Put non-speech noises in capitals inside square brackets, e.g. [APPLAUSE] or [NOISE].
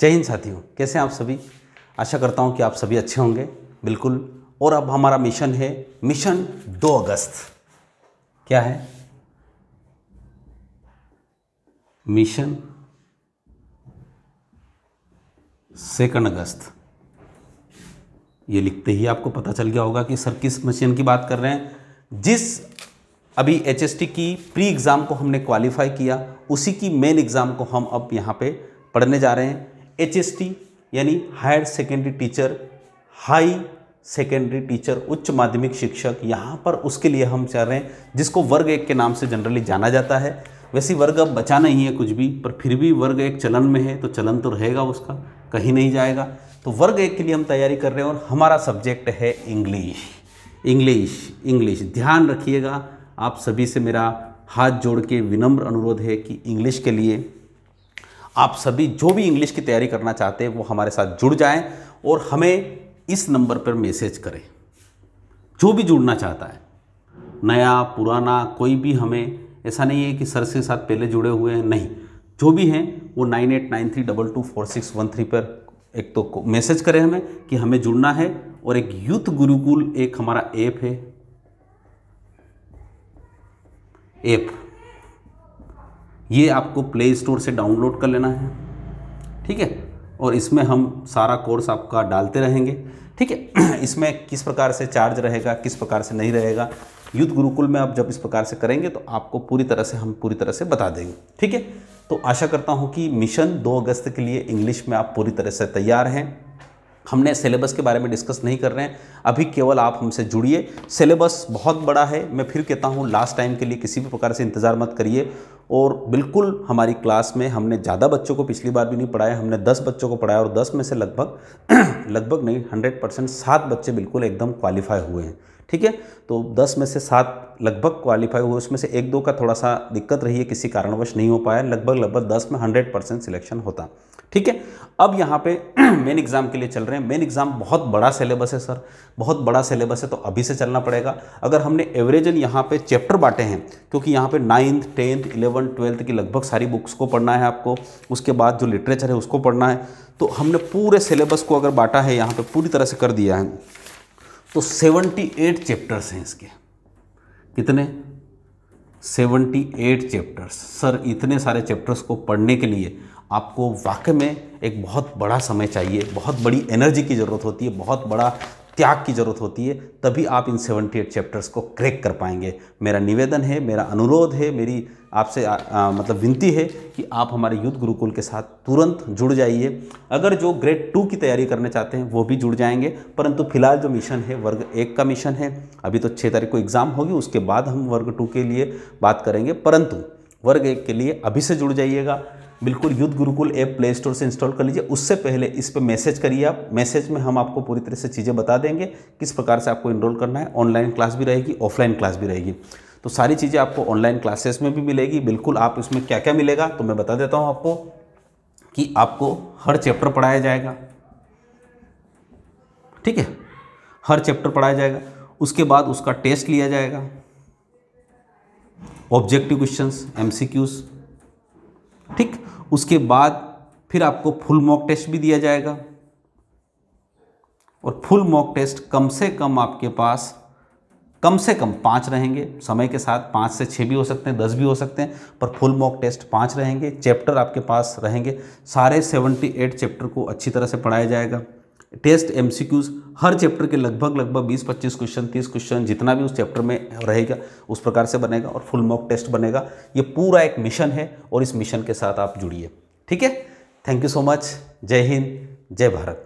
जय हिंद साथियों कैसे हैं आप सभी आशा करता हूं कि आप सभी अच्छे होंगे बिल्कुल और अब हमारा मिशन है मिशन दो अगस्त क्या है मिशन सेकंड अगस्त ये लिखते ही आपको पता चल गया होगा कि सर किस मिशन की बात कर रहे हैं जिस अभी एच की प्री एग्ज़ाम को हमने क्वालिफाई किया उसी की मेन एग्ज़ाम को हम अब यहाँ पे पढ़ने जा रहे हैं एच यानी higher secondary teacher high secondary teacher उच्च माध्यमिक शिक्षक यहाँ पर उसके लिए हम चाह रहे हैं जिसको वर्ग एक के नाम से जनरली जाना जाता है वैसे वर्ग अब बचा नहीं है कुछ भी पर फिर भी वर्ग एक चलन में है तो चलन तो रहेगा उसका कहीं नहीं जाएगा तो वर्ग एक के लिए हम तैयारी कर रहे हैं और हमारा सब्जेक्ट है इंग्लिश इंग्लिश इंग्लिश ध्यान रखिएगा आप सभी से मेरा हाथ जोड़ के विनम्र अनुरोध है कि इंग्लिश के लिए आप सभी जो भी इंग्लिश की तैयारी करना चाहते हैं वो हमारे साथ जुड़ जाएं और हमें इस नंबर पर मैसेज करें जो भी जुड़ना चाहता है नया पुराना कोई भी हमें ऐसा नहीं है कि सर के साथ पहले जुड़े हुए हैं नहीं जो भी हैं वो nine eight nine three double two four six one three पर एक तो मैसेज करें हमें कि हमें जुड़ना है और एक यूथ गुरुकुल एक हमारा ऐप है ऐप ये आपको प्ले स्टोर से डाउनलोड कर लेना है ठीक है और इसमें हम सारा कोर्स आपका डालते रहेंगे ठीक है [CLEARS THROAT] इसमें किस प्रकार से चार्ज रहेगा किस प्रकार से नहीं रहेगा युद्ध गुरुकुल में आप जब इस प्रकार से करेंगे तो आपको पूरी तरह से हम पूरी तरह से बता देंगे ठीक है तो आशा करता हूँ कि मिशन 2 अगस्त के लिए इंग्लिश में आप पूरी तरह से तैयार हैं हमने सिलेबस के बारे में डिस्कस नहीं कर रहे हैं अभी केवल आप हमसे जुड़िए सिलेबस बहुत बड़ा है मैं फिर कहता हूँ लास्ट टाइम के लिए किसी भी प्रकार से इंतज़ार मत करिए और बिल्कुल हमारी क्लास में हमने ज़्यादा बच्चों को पिछली बार भी नहीं पढ़ाया हमने दस बच्चों को पढ़ाया और दस में से लगभग [CLEARS THROAT] लगभग नहीं हंड्रेड परसेंट सात बच्चे बिल्कुल एकदम क्वालिफाई हुए हैं ठीक है तो दस में से सात लगभग क्वालिफाई हुए उसमें से एक दो का थोड़ा सा दिक्कत रही है किसी कारणवश नहीं हो पाया लगभग लगभग दस में हंड्रेड परसेंट सिलेक्शन होता ठीक है अब यहाँ पे मेन [CLEARS THROAT] एग्ज़ाम के लिए चल रहे हैं मेन एग्ज़ाम बहुत बड़ा सिलेबस है सर बहुत बड़ा सिलेबस है तो अभी से चलना पड़ेगा अगर हमने एवरेजन यहाँ पे चैप्टर बांटे हैं क्योंकि यहाँ पे नाइन्थ टेंथ इलेवंथ ट्वेल्थ की लगभग सारी बुक्स को पढ़ना है आपको उसके बाद जो लिटरेचर है उसको पढ़ना है तो हमने पूरे सिलेबस को अगर बांटा है यहाँ पर पूरी तरह से कर दिया है तो 78 चैप्टर्स हैं इसके कितने 78 चैप्टर्स सर इतने सारे चैप्टर्स को पढ़ने के लिए आपको वाकई में एक बहुत बड़ा समय चाहिए बहुत बड़ी एनर्जी की ज़रूरत होती है बहुत बड़ा त्याग की ज़रूरत होती है तभी आप इन सेवेंटी एट चैप्टर्स को क्रैक कर पाएंगे मेरा निवेदन है मेरा अनुरोध है मेरी आपसे मतलब विनती है कि आप हमारे युद्ध गुरुकुल के साथ तुरंत जुड़ जाइए अगर जो ग्रेड टू की तैयारी करना चाहते हैं वो भी जुड़ जाएंगे परंतु फिलहाल जो मिशन है वर्ग एक का मिशन है अभी तो छः तारीख को एग्ज़ाम होगी उसके बाद हम वर्ग टू के लिए बात करेंगे परंतु वर्ग एक के लिए अभी से जुड़ जाइएगा बिल्कुल Yuddh Gurukul app play store से इंस्टॉल कर लीजिए उससे पहले इस पर मैसेज करिए आप मैसेज में हम आपको पूरी तरह से चीज़ें बता देंगे किस प्रकार से आपको इनरोल करना है ऑनलाइन क्लास भी रहेगी ऑफलाइन क्लास भी रहेगी तो सारी चीज़ें आपको ऑनलाइन क्लासेस में भी मिलेगी बिल्कुल आप इसमें क्या क्या मिलेगा तो मैं बता देता हूँ आपको कि आपको हर चैप्टर पढ़ाया जाएगा ठीक है हर चैप्टर पढ़ाया जाएगा उसके बाद उसका टेस्ट लिया जाएगा ऑब्जेक्टिव क्वेश्चंस एमसीक्यूज ठीक उसके बाद फिर आपको फुल मॉक टेस्ट भी दिया जाएगा और फुल मॉक टेस्ट कम से कम आपके पास कम से कम पाँच रहेंगे समय के साथ पाँच से छः भी हो सकते हैं दस भी हो सकते हैं पर फुल मॉक टेस्ट पाँच रहेंगे चैप्टर आपके पास रहेंगे सारे सेवेंटी एट चैप्टर को अच्छी तरह से पढ़ाया जाएगा टेस्ट एमसीक्यूज हर चैप्टर के लगभग लगभग 20-25 क्वेश्चन 30 क्वेश्चन जितना भी उस चैप्टर में रहेगा उस प्रकार से बनेगा और फुल मॉक टेस्ट बनेगा ये पूरा एक मिशन है और इस मिशन के साथ आप जुड़िए ठीक है थैंक यू सो मच जय हिंद जय भारत